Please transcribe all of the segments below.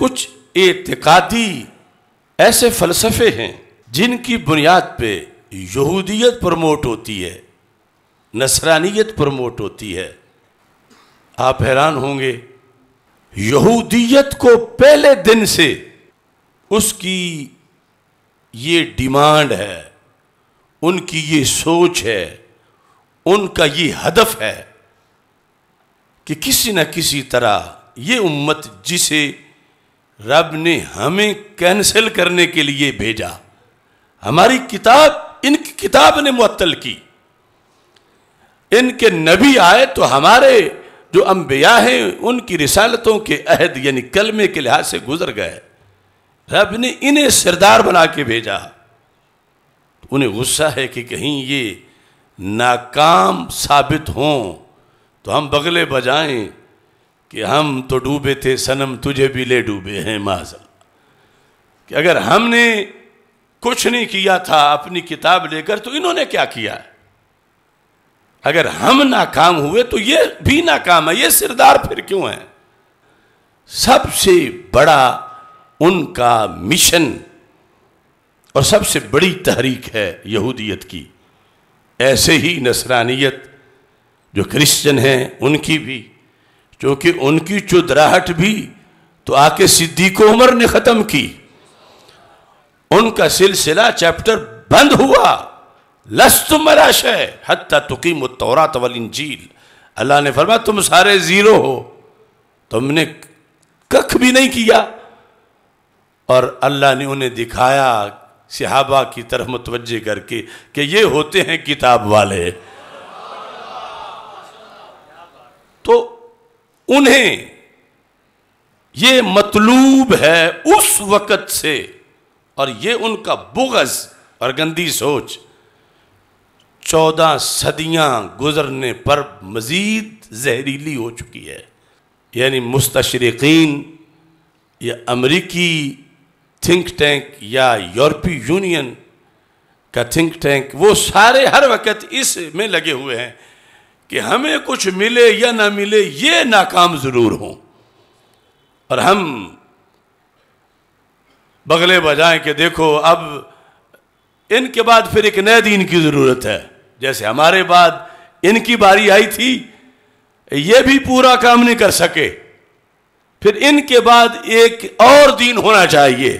कुछ एतकादी ऐसे फलसफे हैं जिनकी बुनियाद पे यहूदियत प्रमोट होती है नसरानियत प्रमोट होती है आप हैरान होंगे यहूदियत को पहले दिन से उसकी ये डिमांड है उनकी ये सोच है उनका ये हदफ है कि किसी न किसी तरह ये उम्मत जिसे रब ने हमें कैंसिल करने के लिए भेजा हमारी किताब इनकी किताब ने मुत्तल की इनके नबी आए तो हमारे जो अंबिया हैं उनकी रिसालतों के अहद यानी कलमे के लिहाज से गुजर गए रब ने इन्हें सरदार बना के भेजा तो उन्हें गुस्सा है कि कहीं ये नाकाम साबित हों तो हम बगले बजाएं कि हम तो डूबे थे सनम तुझे भी ले डूबे हैं माजल कि अगर हमने कुछ नहीं किया था अपनी किताब लेकर तो इन्होंने क्या किया अगर हम नाकाम हुए तो ये भी नाकाम है ये सिरदार फिर क्यों है सबसे बड़ा उनका मिशन और सबसे बड़ी तहरीक है यहूदियत की ऐसे ही नसरानियत जो क्रिश्चियन हैं उनकी भी क्योंकि उनकी चुदराहट भी तो आके सिद्दीक उमर ने खत्म की उनका सिलसिला चैप्टर बंद हुआ लस्त मराशय हत्या तुकी मुतौरा तवल इंजील अल्लाह ने फरमा तुम सारे जीरो हो तुमने कख भी नहीं किया और अल्लाह ने उन्हें दिखाया सिहाबा की तरफ मुतवजे करके कि ये होते हैं किताब वाले तो उन्हें ये मतलूब है उस वक़्त से और ये उनका बुगज और गंदी सोच चौदह सदियां गुजरने पर मज़ीद जहरीली हो चुकी है यानी मुस्तशरकिन या अमरीकी थिंक टैंक या यूरोपी यूनियन का थिंक टैंक वो सारे हर वक्त इस में लगे हुए हैं कि हमें कुछ मिले या ना मिले ये नाकाम ज़रूर हो और हम बगले बजाएं कि देखो अब इनके बाद फिर एक नए दिन की ज़रूरत है जैसे हमारे बाद इनकी बारी आई थी ये भी पूरा काम नहीं कर सके फिर इनके बाद एक और दिन होना चाहिए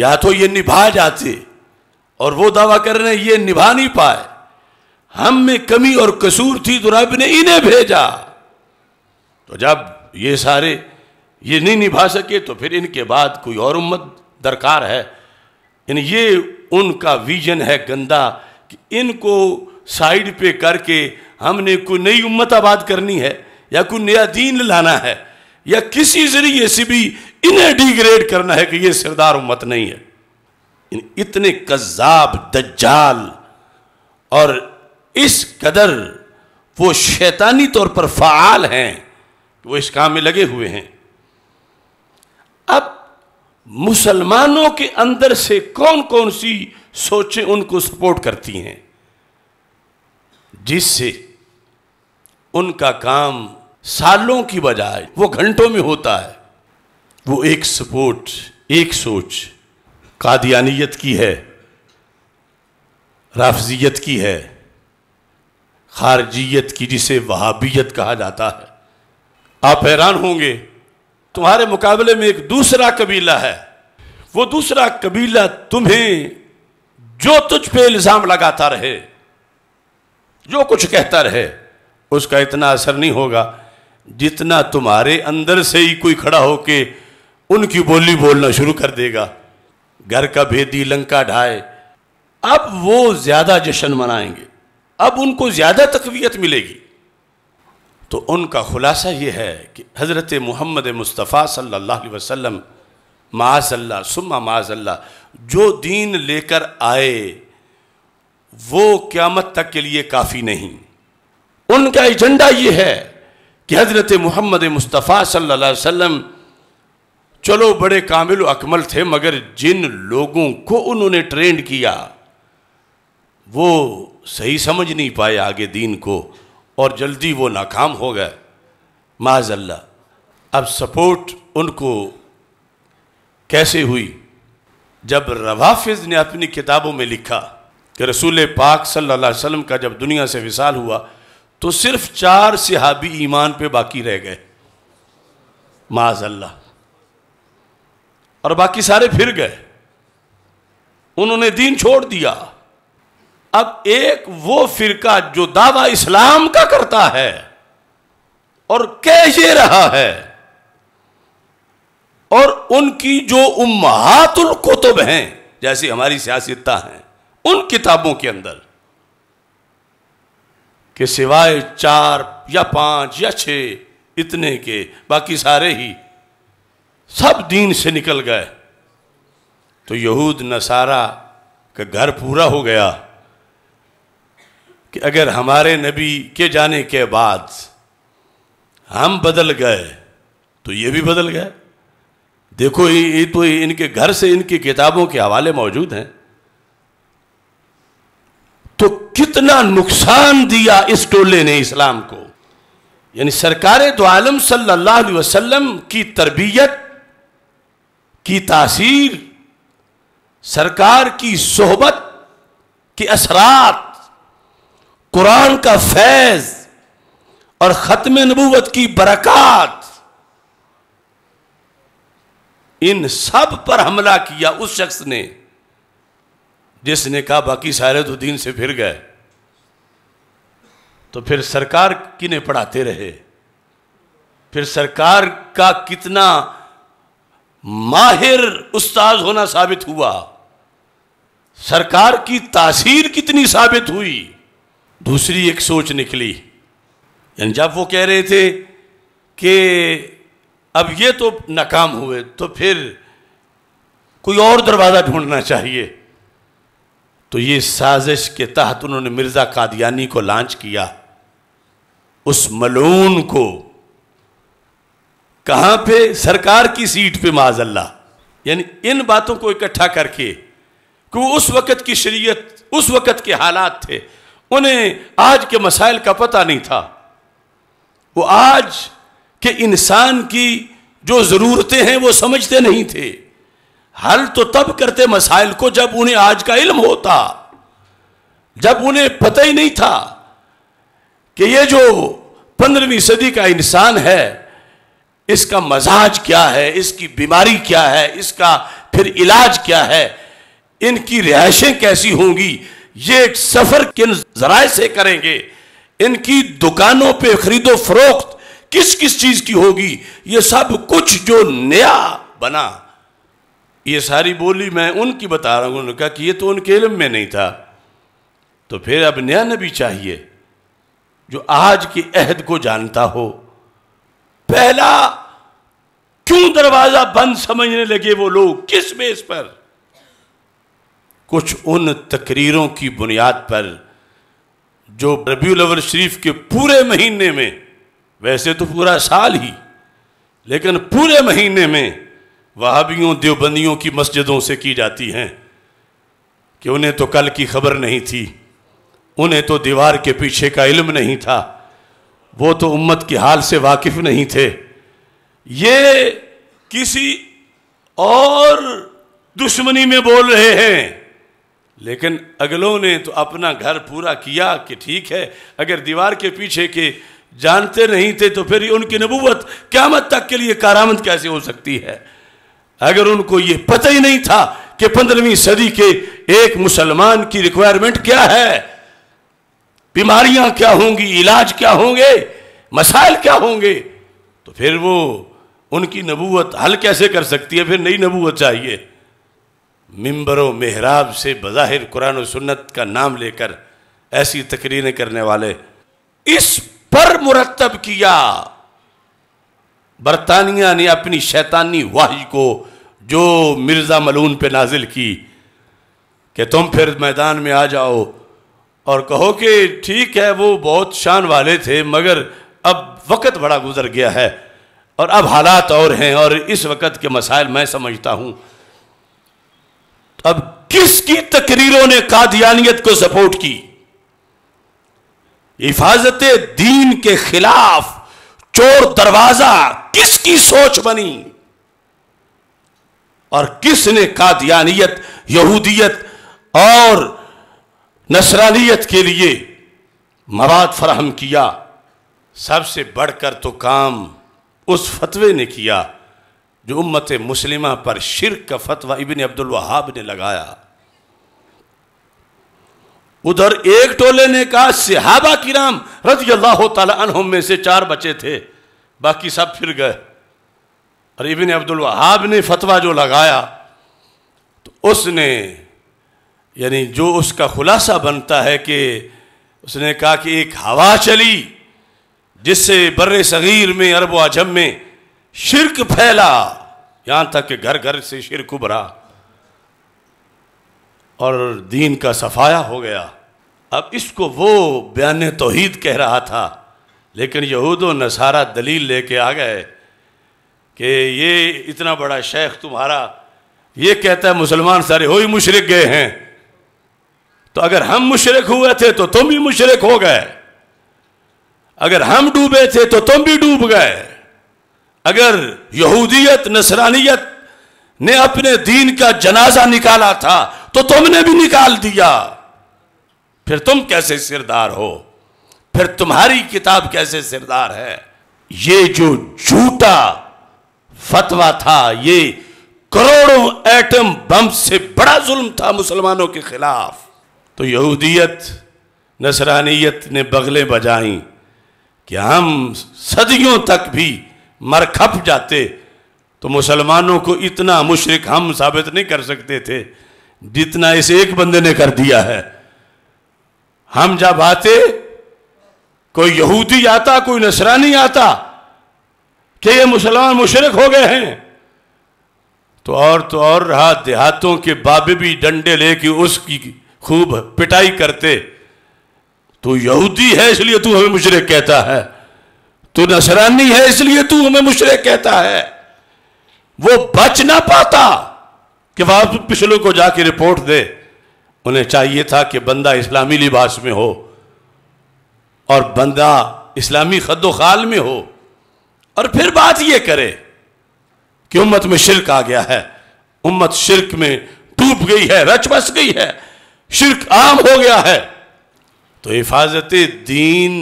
या तो ये निभा जाते और वो दावा कर रहे हैं ये निभा नहीं पाए हम में कमी और कसूर थी तो रब ने इन्हें भेजा तो जब ये सारे ये नहीं निभा सके तो फिर इनके बाद कोई और उम्मत दरकार है इन ये उनका विजन है गंदा कि इनको साइड पे करके हमने कोई नई उम्मत आबाद करनी है या कोई नया दीन लाना है या किसी जरिए से भी इन्हें डिग्रेड करना है कि ये सरदार उम्मत नहीं है इतने कज्जाब दज्जाल और इस कदर वो शैतानी तौर पर फ़ाल हैं वो इस काम में लगे हुए हैं अब मुसलमानों के अंदर से कौन कौन सी सोचें उनको सपोर्ट करती हैं जिससे उनका काम सालों की बजाय वो घंटों में होता है वो एक सपोर्ट एक सोच कादियानियत की है राफजियत की है खारजियत की जिसे वहाबियत कहा जाता है आप हैरान होंगे तुम्हारे मुकाबले में एक दूसरा कबीला है वो दूसरा कबीला तुम्हें जो तुझ पे इल्ज़ाम लगाता रहे जो कुछ कहता रहे उसका इतना असर नहीं होगा जितना तुम्हारे अंदर से ही कोई खड़ा होके उनकी बोली बोलना शुरू कर देगा घर का भेदी लंका ढाए अब वो ज़्यादा जश्न मनाएंगे अब उनको ज़्यादा तकवीत मिलेगी तो उनका ख़ुलासा ये है कि हज़रत मोहम्मद मुस्तफ़ा सल्ला वसम माजल्ला सुम्मा माजल्ला जो दीन लेकर आए वो क़्यामत तक के लिए काफ़ी नहीं उनका एजेंडा ये है कि हज़रत मोहम्मद मुस्तफ़ा सल्ला वसम चलो बड़े कामिल अकमल थे मगर जिन लोगों को उन्होंने ट्रेंड किया वो सही समझ नहीं पाए आगे दीन को और जल्दी वो नाकाम हो गए माजल्ला अब सपोर्ट उनको कैसे हुई जब रवाफिज ने अपनी किताबों में लिखा कि रसूल पाक सल्लल्लाहु अलैहि वसल्लम का जब दुनिया से विसाल हुआ तो सिर्फ चार सिहाबी ईमान पे बाकी रह गए माजल्ला और बाकी सारे फिर गए उन्होंने दीन छोड़ दिया अब एक वो फिरका जो दावा इस्लाम का करता है और कह ये रहा है और उनकी जो उम्मातुल कुतुब हैं जैसे हमारी सियासता हैं उन किताबों के अंदर के सिवाय चार या पांच या छ इतने के बाकी सारे ही सब दीन से निकल गए तो यहूद नसारा का घर पूरा हो गया कि अगर हमारे नबी के जाने के बाद हम बदल गए तो ये भी बदल गए देखो ये तो इनके घर से इनकी किताबों के हवाले मौजूद हैं तो कितना नुकसान दिया इस टोले ने इस्लाम को यानी सरकार तो आलम सल्लल्लाहु अलैहि वसल्लम की तरबियत की तासीर सरकार की सोहबत के असरात कुरान का फैज और ख़त्म नबूवत की बरकत इन सब पर हमला किया उस शख्स ने जिसने कहा बाकी सारे तो दीन से फिर गए तो फिर सरकार किन्हें पढ़ाते रहे फिर सरकार का कितना माहिर उस्ताद होना साबित हुआ सरकार की तासीर कितनी साबित हुई दूसरी एक सोच निकली यानी जब वो कह रहे थे कि अब ये तो नाकाम हुए तो फिर कोई और दरवाज़ा ढूंढना चाहिए तो ये साजिश के तहत उन्होंने मिर्ज़ा कादियानी को लॉन्च किया उस मलून को कहाँ पे सरकार की सीट पे माजल्ला यानी इन बातों को इकट्ठा करके क्यों उस वक़्त की शरीयत उस वक़्त के हालात थे उन्हें आज के मसाइल का पता नहीं था वो आज के इंसान की जो ज़रूरतें हैं वो समझते नहीं थे हल तो तब करते मसाइल को जब उन्हें आज का इल्म होता जब उन्हें पता ही नहीं था कि ये जो पंद्रहवीं सदी का इंसान है इसका मजाज क्या है इसकी बीमारी क्या है इसका फिर इलाज क्या है इनकी रिहायशें कैसी होंगी ये एक सफर किन जराए से करेंगे इनकी दुकानों पे खरीदो फरोख्त किस किस चीज की होगी ये सब कुछ जो नया बना ये सारी बोली मैं उनकी बता रहा हूं उन्होंने कहा कि ये तो उनके इलम में नहीं था तो फिर अब नया नबी चाहिए जो आज के अहद को जानता हो पहला क्यों दरवाजा बंद समझने लगे वो लोग किस बेस पर कुछ उन तकरीरों की बुनियाद पर जो रबील शरीफ के पूरे महीने में वैसे तो पूरा साल ही लेकिन पूरे महीने में वहाबियों देवबंदियों की मस्जिदों से की जाती हैं कि उन्हें तो कल की खबर नहीं थी उन्हें तो दीवार के पीछे का इल्म नहीं था वो तो उम्मत के हाल से वाकिफ नहीं थे ये किसी और दुश्मनी में बोल रहे हैं लेकिन अगलों ने तो अपना घर पूरा किया कि ठीक है अगर दीवार के पीछे के जानते नहीं थे तो फिर उनकी नबूवत क्यामत तक के लिए कारामद कैसे हो सकती है अगर उनको ये पता ही नहीं था कि पंद्रहवीं सदी के एक मुसलमान की रिक्वायरमेंट क्या है बीमारियां क्या होंगी इलाज क्या होंगे मसाइल क्या होंगे तो फिर वो उनकी नबूवत हल कैसे कर सकती है फिर नई नबूवत चाहिए मिंबर मेहराब से बज़ाहिर कुरान और सुन्नत का नाम लेकर ऐसी तकरीरें करने वाले इस पर मुरतब किया बरतानिया ने अपनी शैतानी वाही को जो मिर्ज़ा मलून पे नाजिल की कि तुम फिर मैदान में आ जाओ और कहो कि ठीक है वो बहुत शान वाले थे मगर अब वक़्त बड़ा गुजर गया है और अब हालात और हैं और इस वक़्त के मसाइल मैं समझता हूँ अब किसकी तकरीरों ने कादियानियत को सपोर्ट की हिफाजत दीन के खिलाफ चोर दरवाजा किसकी सोच बनी और किसने कादियानियत यहूदियत और नसरानियत के लिए मवाद फराहम किया सबसे बढ़कर तो काम उस फतवे ने किया जो उम्मत मुस्लिमा पर शिरक का फतवा इबिन अब्दुल वहाब ने लगाया उधर एक टोले ने कहा सिहाबा की राम रज तुम में से चार बचे थे बाकी सब फिर गए और इबिन अब्दुल वहाब ने फतवा जो लगाया तो उसने यानी जो उसका खुलासा बनता है कि उसने कहा कि एक हवा चली जिससे बर सग़ीर में अरब अजम में शिरक फैला यहां तक कि घर घर से शिरक उभरा और दीन का सफाया हो गया अब इसको वो बयान तोहीद कह रहा था लेकिन यहूद नसारा दलील लेके आ गए कि ये इतना बड़ा शेख तुम्हारा ये कहता है मुसलमान सारे हो ही मुशरक गए हैं तो अगर हम मुशरक हुए थे तो तुम भी मुशरक हो गए अगर हम डूबे थे तो तुम भी डूब गए अगर यहूदियत नसरानियत ने अपने दीन का जनाजा निकाला था तो तुमने भी निकाल दिया फिर तुम कैसे सिरदार हो फिर तुम्हारी किताब कैसे सिरदार है ये जो झूठा फतवा था ये करोड़ों एटम बम से बड़ा जुल्म था मुसलमानों के खिलाफ तो यहूदियत नसरानियत ने बगलें बजाई कि हम सदियों तक भी मर खप जाते तो मुसलमानों को इतना मुशरक हम साबित नहीं कर सकते थे जितना इस एक बंदे ने कर दिया है हम जब आते कोई यहूदी आता कोई नसरानी आता कि ये मुसलमान मुशरक हो गए हैं तो और तो और रहा देहातों के बाबे भी डंडे लेके उसकी खूब पिटाई करते तो यहूदी है इसलिए तू हमें मुशरक कहता है तू नसरानी है इसलिए तू हमें मुशरे कहता है वो बच ना पाता कि वह पिछलों को जाके रिपोर्ट दे उन्हें चाहिए था कि बंदा इस्लामी लिबास में हो और बंदा इस्लामी खदो खाल में हो और फिर बात यह करे कि उम्मत में शिरक आ गया है उम्मत शिरक में डूब गई है रच बस गई है शिरक आम हो गया है तो हिफाजत दीन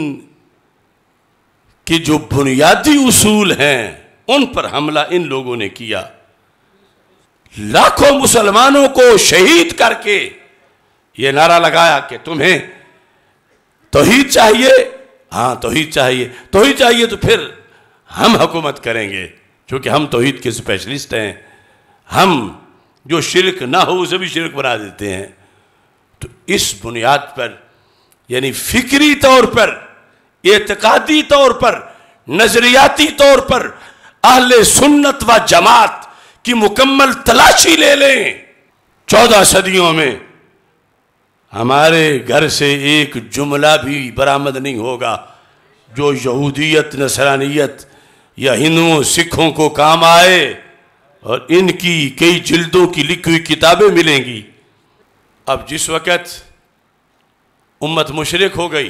कि जो बुनियादी उसूल हैं उन पर हमला इन लोगों ने किया लाखों मुसलमानों को शहीद करके ये नारा लगाया कि तुम्हें तो ही चाहिए हां तो ही चाहिए तो ही चाहिए तो फिर हम हुकूमत करेंगे क्योंकि हम तोहीद के स्पेशलिस्ट हैं हम जो शिरक ना हो उसे भी शिरक बना देते हैं तो इस बुनियाद पर यानी फिक्री तौर पर एतकादी तौर पर नजरियाती तौर पर अहले सुन्नत व जमात की मुकम्मल तलाशी ले लें चौदह सदियों में हमारे घर से एक जुमला भी बरामद नहीं होगा जो यहूदियत नसरानियत या हिंदुओं सिखों को काम आए और इनकी कई जिल्दों की लिखी हुई किताबें मिलेंगी अब जिस वक़्त उम्मत मुशरक हो गई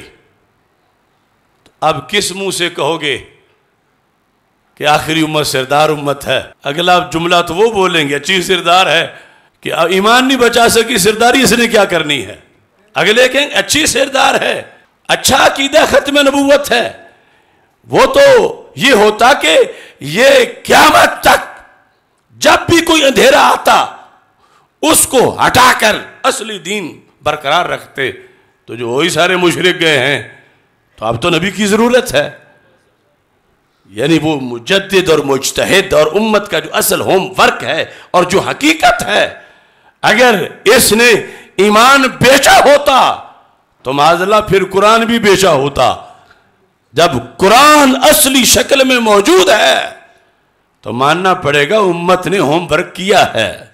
अब किस मुंह से कहोगे कि आखिरी उम्मत सिरदार उम्मत है अगला आप जुमला तो वो बोलेंगे अच्छी सिरदार है कि ईमान नहीं बचा सकी सिरदारी इसने क्या करनी है अगले कहेंगे अच्छी सिरदार है अच्छा अकीदा खत्म नबूवत है वो तो ये होता कि ये क्यामत तक जब भी कोई अंधेरा आता उसको हटाकर असली दीन बरकरार रखते तो जो वही सारे मुशरक गए हैं तो अब तो नबी की ज़रूरत है यानी वो मुजद और मुजतहद और उम्मत का जो असल होम वर्क है और जो हकीकत है अगर इसने ईमान बेचा होता तो माजला फिर कुरान भी बेचा होता जब कुरान असली शक्ल में मौजूद है तो मानना पड़ेगा उम्मत ने होमवर्क किया है